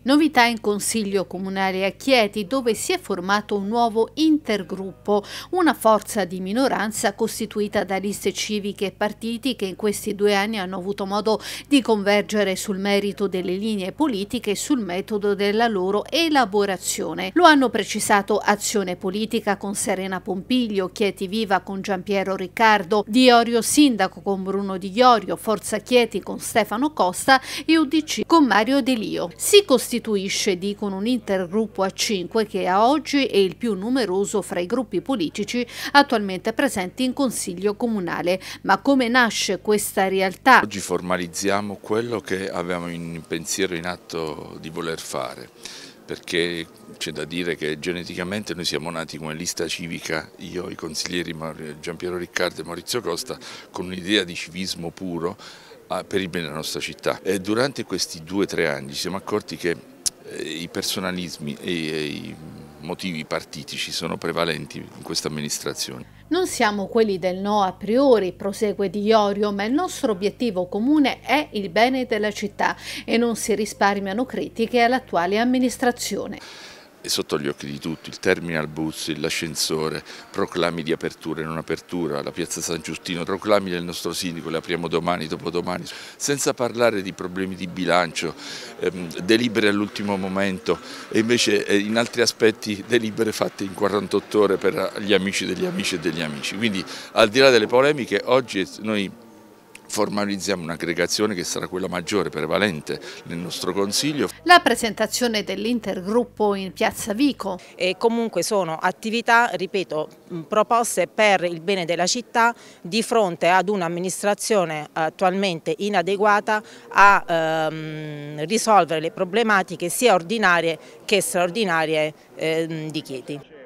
Novità in Consiglio Comunale a Chieti, dove si è formato un nuovo intergruppo, una forza di minoranza costituita da liste civiche e partiti che in questi due anni hanno avuto modo di convergere sul merito delle linee politiche e sul metodo della loro elaborazione. Lo hanno precisato Azione Politica con Serena Pompiglio, Chieti Viva con Giampiero Riccardo, Diorio Sindaco con Bruno Di Iorio, Forza Chieti con Stefano Costa e UDC con Mario Delio. Si si costituisce, dicono, un intergruppo a 5 che a oggi è il più numeroso fra i gruppi politici attualmente presenti in Consiglio Comunale. Ma come nasce questa realtà? Oggi formalizziamo quello che avevamo in pensiero in atto di voler fare perché c'è da dire che geneticamente noi siamo nati come lista civica, io, i consiglieri Gian Piero Riccardo e Maurizio Costa, con un'idea di civismo puro per il bene della nostra città. E durante questi due o tre anni ci siamo accorti che eh, i personalismi e i motivi partitici sono prevalenti in questa amministrazione. Non siamo quelli del no a priori, prosegue Di Iorio, ma il nostro obiettivo comune è il bene della città e non si risparmiano critiche all'attuale amministrazione è sotto gli occhi di tutti, il terminal bus, l'ascensore, proclami di apertura e non apertura, la piazza San Giustino, proclami del nostro sindaco, le apriamo domani, dopodomani, senza parlare di problemi di bilancio, ehm, delibere all'ultimo momento e invece eh, in altri aspetti delibere fatte in 48 ore per gli amici degli amici e degli amici. Quindi al di là delle polemiche oggi noi formalizziamo un'aggregazione che sarà quella maggiore, prevalente nel nostro Consiglio. La presentazione dell'intergruppo in Piazza Vico. E comunque sono attività, ripeto, proposte per il bene della città di fronte ad un'amministrazione attualmente inadeguata a ehm, risolvere le problematiche sia ordinarie che straordinarie ehm, di Chieti.